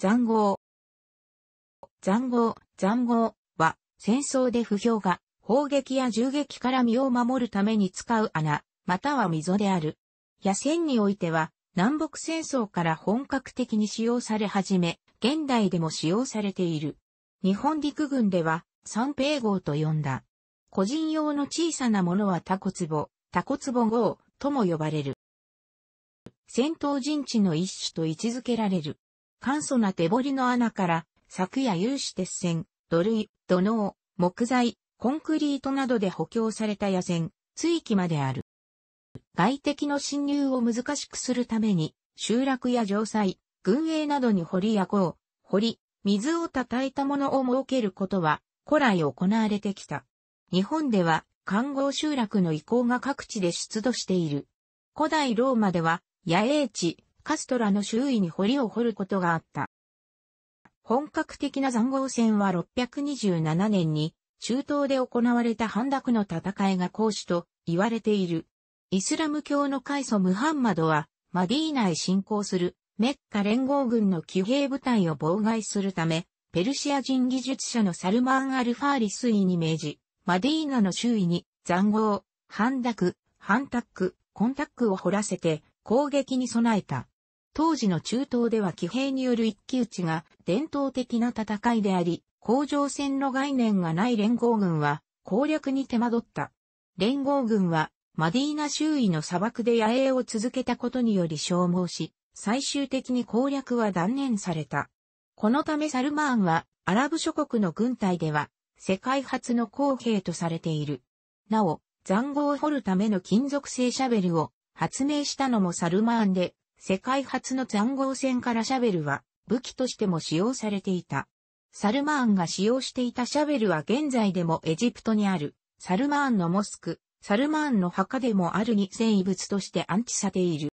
残号。残号、残号は戦争で不評が砲撃や銃撃から身を守るために使う穴、または溝である。野戦においては南北戦争から本格的に使用され始め、現代でも使用されている。日本陸軍では三平号と呼んだ。個人用の小さなものはタコツボ、タコツボ号とも呼ばれる。戦闘陣地の一種と位置づけられる。簡素な手彫りの穴から、柵や有刺鉄線、土塁、土のう、木材、コンクリートなどで補強された野戦、追域まである。外敵の侵入を難しくするために、集落や城塞、軍営などに掘りや掘り、水を叩いたものを設けることは、古来行われてきた。日本では、観光集落の遺構が各地で出土している。古代ローマでは、野営地、カストラの周囲に堀を掘ることがあった。本格的な残壕戦は627年に中東で行われた反奪の戦いが講師と言われている。イスラム教の開祖ムハンマドはマディーナへ侵攻するメッカ連合軍の騎兵部隊を妨害するため、ペルシア人技術者のサルマン・アルファーリスイに命じ、マディーナの周囲に残壕、反奪、反タック、コンタックを掘らせて攻撃に備えた。当時の中東では騎兵による一騎打ちが伝統的な戦いであり、甲状戦の概念がない連合軍は攻略に手間取った。連合軍はマディーナ周囲の砂漠で野営を続けたことにより消耗し、最終的に攻略は断念された。このためサルマーンはアラブ諸国の軍隊では世界初の公兵とされている。なお、残壕を掘るための金属製シャベルを発明したのもサルマーンで、世界初の残壕戦からシャベルは武器としても使用されていた。サルマーンが使用していたシャベルは現在でもエジプトにあるサルマーンのモスク、サルマーンの墓でもあるに維物として安置されている。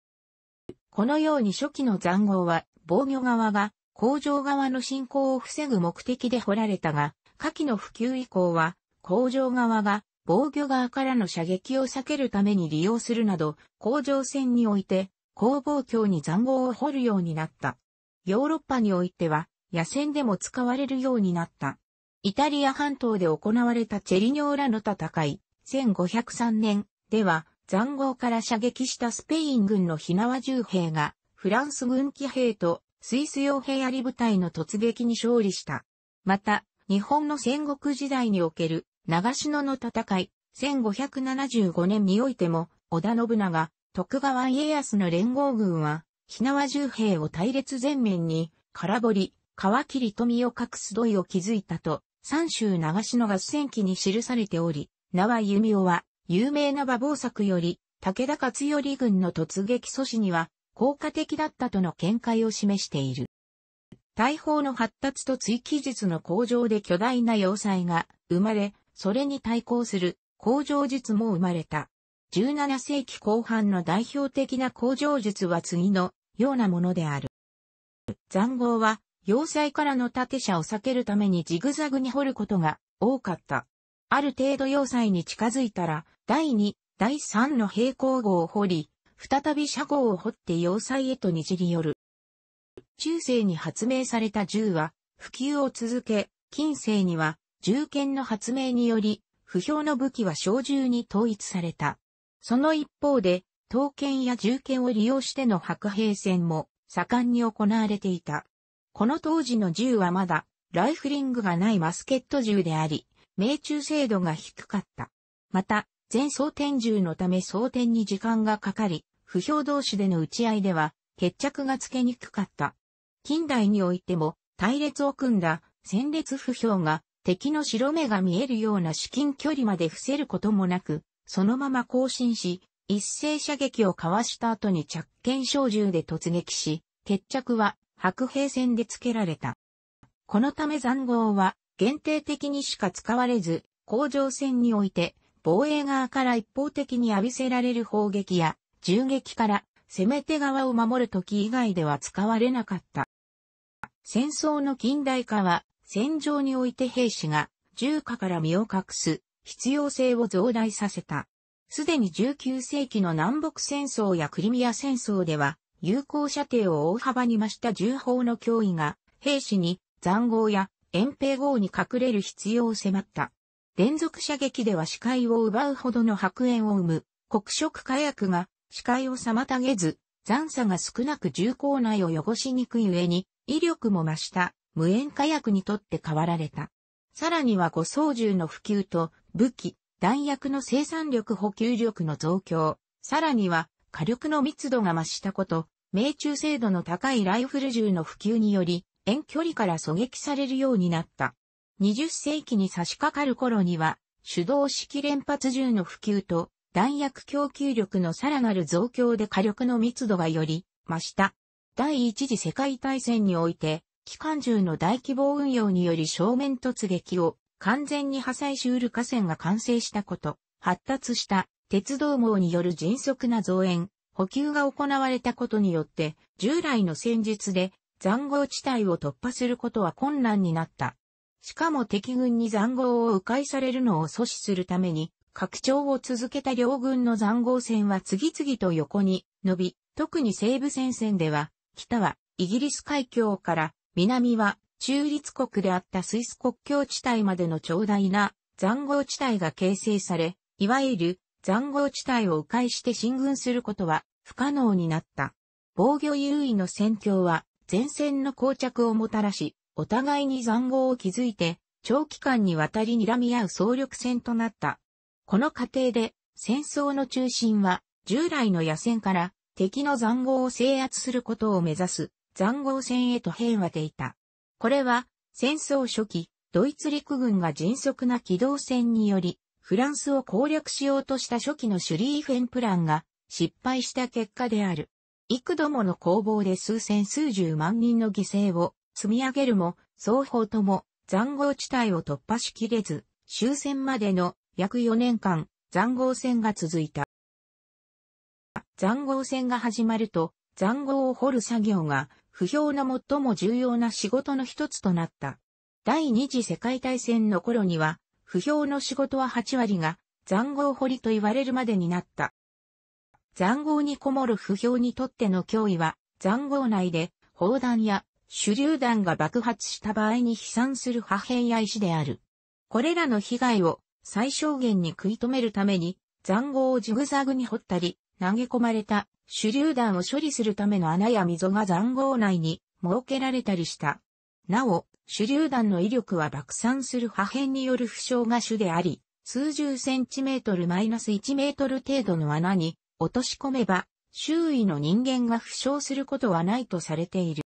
このように初期の残壕は防御側が工場側の侵攻を防ぐ目的で掘られたが、下記の普及以降は工場側が防御側からの射撃を避けるために利用するなど、工場戦において工房橋に塹壕を掘るようになった。ヨーロッパにおいては、野戦でも使われるようになった。イタリア半島で行われたチェリニョーラの戦い、1503年では、塹壕から射撃したスペイン軍の火縄銃兵が、フランス軍騎兵とスイス傭兵あり部隊の突撃に勝利した。また、日本の戦国時代における長篠の戦い、1575年においても、織田信長、徳川家康の連合軍は、火縄重兵を隊列前面に、空堀、川切富を隠す土井を築いたと、三州長篠合戦記に記されており、縄弓尾は、有名な馬防作より、武田勝頼軍の突撃阻止には、効果的だったとの見解を示している。大砲の発達と追記術の向上で巨大な要塞が生まれ、それに対抗する工場術も生まれた。17世紀後半の代表的な工場術は次のようなものである。残豪は、要塞からの縦射を避けるためにジグザグに掘ることが多かった。ある程度要塞に近づいたら、第2、第3の平行号を掘り、再び車号を掘って要塞へとにじり寄る。中世に発明された銃は、普及を続け、近世には、銃剣の発明により、不評の武器は小銃に統一された。その一方で、刀剣や銃剣を利用しての白兵戦も盛んに行われていた。この当時の銃はまだライフリングがないマスケット銃であり、命中精度が低かった。また、全装填銃のため装填に時間がかかり、不評同士での打ち合いでは決着がつけにくかった。近代においても、隊列を組んだ戦列不評が敵の白目が見えるような至近距離まで伏せることもなく、そのまま行進し、一斉射撃をかわした後に着剣小銃で突撃し、決着は白兵戦でつけられた。このため残号は限定的にしか使われず、工場戦において防衛側から一方的に浴びせられる砲撃や銃撃から攻め手側を守る時以外では使われなかった。戦争の近代化は戦場において兵士が銃火から身を隠す必要性を増大させた。すでに19世紀の南北戦争やクリミア戦争では、有効射程を大幅に増した銃砲の脅威が、兵士に残壕や遠兵壕に隠れる必要を迫った。連続射撃では視界を奪うほどの白煙を生む、黒色火薬が視界を妨げず、残差が少なく銃口内を汚しにくい上に、威力も増した無煙火薬にとって変わられた。さらには誤操銃の普及と武器、弾薬の生産力補給力の増強、さらには火力の密度が増したこと、命中精度の高いライフル銃の普及により、遠距離から狙撃されるようになった。20世紀に差し掛かる頃には、手動式連発銃の普及と弾薬供給力のさらなる増強で火力の密度がより増した。第一次世界大戦において、機関銃の大規模運用により正面突撃を完全に破砕しうる河川が完成したこと、発達した鉄道網による迅速な増援、補給が行われたことによって、従来の戦術で残壕地帯を突破することは困難になった。しかも敵軍に残壕を迂回されるのを阻止するために、拡張を続けた両軍の残壕戦は次々と横に伸び、特に西部戦線では、北はイギリス海峡から、南は中立国であったスイス国境地帯までの長大な残壕地帯が形成され、いわゆる残壕地帯を迂回して進軍することは不可能になった。防御優位の戦況は前線の膠着をもたらし、お互いに残壕を築いて、長期間にわたり睨み合う総力戦となった。この過程で、戦争の中心は、従来の野戦から敵の残壕を制圧することを目指す、残壕戦へと変和でいた。これは、戦争初期、ドイツ陸軍が迅速な機動戦により、フランスを攻略しようとした初期のシュリーフェンプランが失敗した結果である。幾度もの攻防で数千数十万人の犠牲を積み上げるも、双方とも残壕地帯を突破しきれず、終戦までの約4年間、残壕戦が続いた。残壕戦が始まると、残壕を掘る作業が不評の最も重要な仕事の一つとなった。第二次世界大戦の頃には、不評の仕事は8割が、残壕掘りと言われるまでになった。残壕にこもる不評にとっての脅威は、残壕内で砲弾や手榴弾が爆発した場合に飛散する破片や石である。これらの被害を最小限に食い止めるために、残壕をジグザグに掘ったり、投げ込まれた手榴弾を処理するための穴や溝が残壕内に設けられたりした。なお、手榴弾の威力は爆散する破片による負傷が主であり、数十センチメートルマイナス1メートル程度の穴に落とし込めば、周囲の人間が負傷することはないとされている。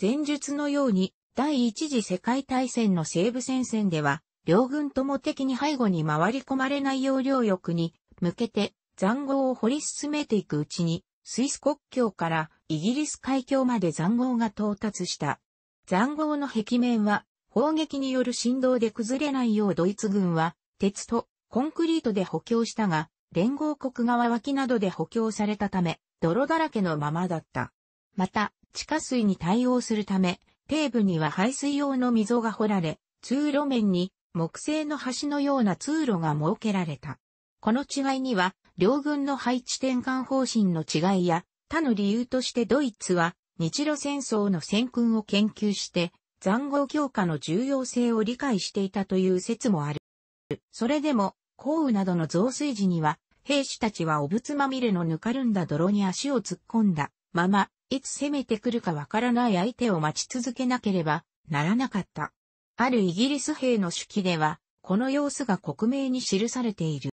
前述のように、第一次世界大戦の西部戦線では、両軍とも敵に背後に回り込まれない要領欲に向けて塹壕を掘り進めていくうちに、スイス国境からイギリス海峡まで塹壕が到達した。塹壕の壁面は砲撃による振動で崩れないようドイツ軍は鉄とコンクリートで補強したが、連合国側脇などで補強されたため、泥だらけのままだった。また、地下水に対応するため、底部には排水用の溝が掘られ、通路面に木製の橋のような通路が設けられた。この違いには両軍の配置転換方針の違いや、他の理由としてドイツは日露戦争の戦訓を研究して残酷強化の重要性を理解していたという説もある。それでも、降雨などの増水時には、兵士たちはお仏まみれのぬかるんだ泥に足を突っ込んだまま、いつ攻めてくるかわからない相手を待ち続けなければならなかった。あるイギリス兵の手記では、この様子が克明に記されている。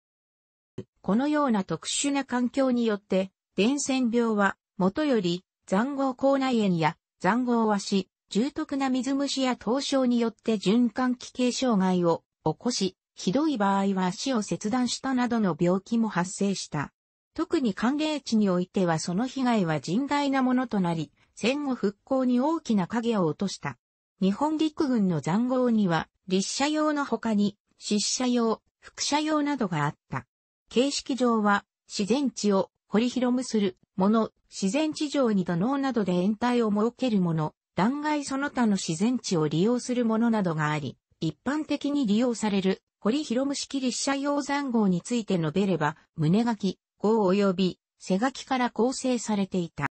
このような特殊な環境によって、伝染病は、もとより、残合口内炎や、残合和し、重篤な水虫や凍傷によって循環器系障害を起こし、ひどい場合は足を切断したなどの病気も発生した。特に寒冷地においてはその被害は甚大なものとなり、戦後復興に大きな影を落とした。日本陸軍の残壕には、立射用の他に、失射用、副射用などがあった。形式上は、自然地を掘り広むするもの、自然地上に土のなどで延滞を設けるもの、断崖その他の自然地を利用するものなどがあり、一般的に利用される、掘り広む式立社用残号について述べれば、胸書き、号及び、背書きから構成されていた。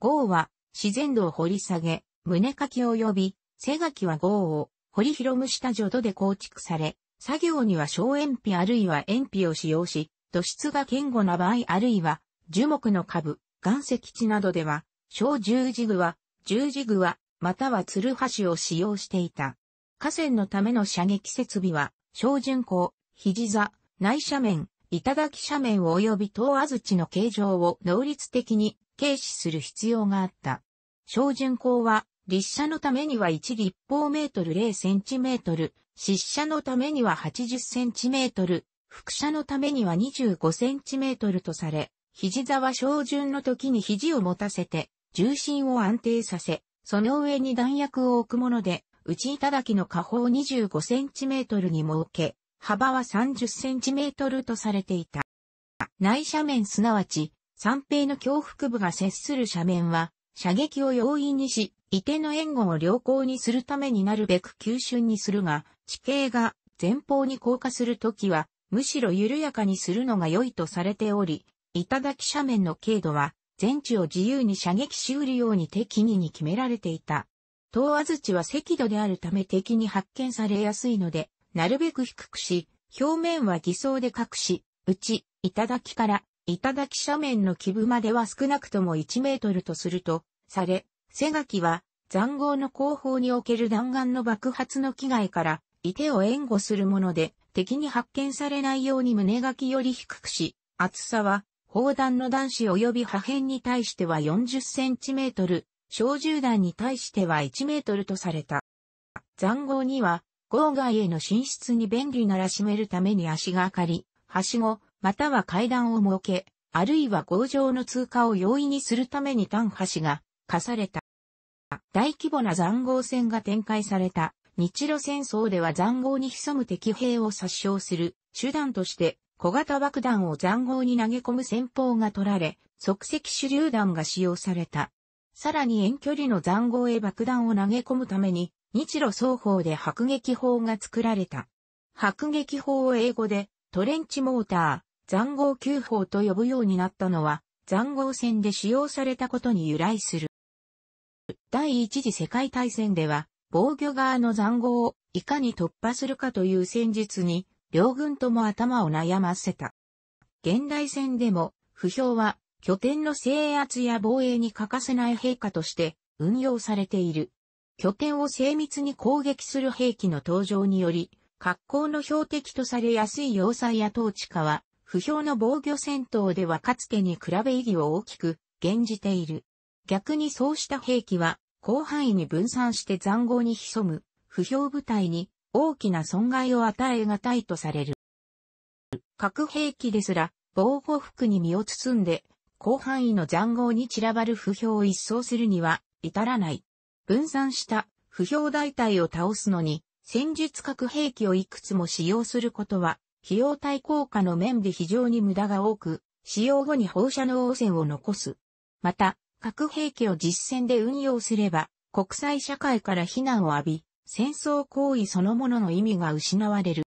号は、自然度を掘り下げ、胸書き及び、背書きは号を、掘り広む下た除土で構築され、作業には小塩皮あるいは塩皮を使用し、土質が堅固な場合あるいは樹木の下部、岩石地などでは、小十字具は、十字具は、またはツルハシを使用していた。河川のための射撃設備は、小巡航、肘座、内斜面、頂斜面及び遠安土の形状を能率的に軽視する必要があった。小巡航は、立射のためには1立方メートル0センチメートル、失射のためには 80cm、副射のためには 25cm とされ、肘座は照準の時に肘を持たせて、重心を安定させ、その上に弾薬を置くもので、内頂きの下方 25cm に設け、幅は 30cm とされていた。内斜面すなわち、三平の胸腹部が接する斜面は、射撃を容易にし、移転の援護を良好にするためになるべく急峻にするが、地形が前方に降下するときは、むしろ緩やかにするのが良いとされており、頂斜面の軽度は、全地を自由に射撃しうるように適宜に決められていた。東安土は赤土であるため敵に発見されやすいので、なるべく低くし、表面は偽装で隠し、内、頂から頂斜面の基部までは少なくとも1メートルとすると、され、背垣は、残壕の後方における弾丸の爆発の危害から、いてを援護するもので、敵に発見されないように胸垣より低くし、厚さは、砲弾の弾子及び破片に対しては40センチメートル、小銃弾に対しては1メートルとされた。残壕には、郊外への進出に便利なら占めるために足がかり、はしご、または階段を設け、あるいは合上の通過を容易にするために端橋が課された。大規模な残壕戦が展開された日露戦争では残壕に潜む敵兵を殺傷する手段として小型爆弾を残壕に投げ込む戦法が取られ、即席手榴弾が使用された。さらに遠距離の残壕へ爆弾を投げ込むために日露双方で迫撃砲が作られた。迫撃砲を英語でトレンチモーター、残号急法と呼ぶようになったのは、残号戦で使用されたことに由来する。第一次世界大戦では、防御側の残号をいかに突破するかという戦術に、両軍とも頭を悩ませた。現代戦でも、不評は、拠点の制圧や防衛に欠かせない兵器として運用されている。拠点を精密に攻撃する兵器の登場により、格好の標的とされやすい要塞や統治下は不評の防御戦闘ではかつてに比べ意義を大きく減じている。逆にそうした兵器は広範囲に分散して残壕に潜む不評部隊に大きな損害を与えがたいとされる。核兵器ですら防護服に身を包んで広範囲の残壕に散らばる不評を一掃するには至らない。分散した不評大隊を倒すのに戦術核兵器をいくつも使用することは費用対効果の面で非常に無駄が多く、使用後に放射能汚染を残す。また、核兵器を実戦で運用すれば、国際社会から非難を浴び、戦争行為そのものの意味が失われる。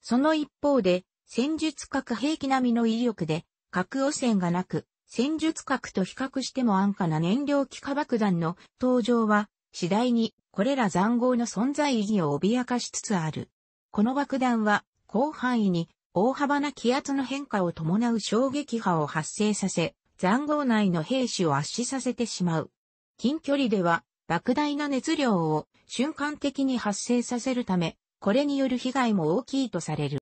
その一方で、戦術核兵器並みの威力で、核汚染がなく、戦術核と比較しても安価な燃料気化爆弾の登場は、次第にこれら残壕の存在意義を脅かしつつある。この爆弾は広範囲に大幅な気圧の変化を伴う衝撃波を発生させ、残壕内の兵士を圧死させてしまう。近距離では、莫大な熱量を瞬間的に発生させるため、これによる被害も大きいとされる。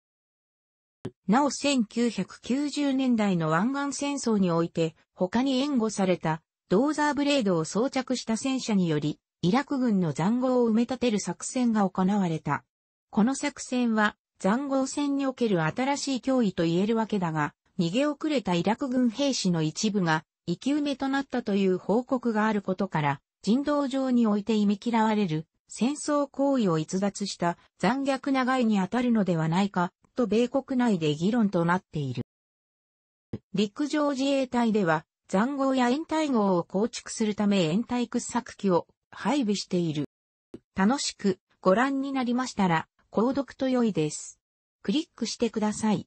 なお1990年代の湾岸戦争において、他に援護されたドーザーブレードを装着した戦車により、イラク軍の残壕を埋め立てる作戦が行われた。この作戦は残壕戦における新しい脅威と言えるわけだが、逃げ遅れたイラク軍兵士の一部が生き埋めとなったという報告があることから、人道上において忌み嫌われる戦争行為を逸脱した残虐な害に当たるのではないか、と米国内で議論となっている。陸上自衛隊では、残壕や掩体壕を構築するため掩体掘削機を配備している。楽しくご覧になりましたら、購読と良いです。クリックしてください。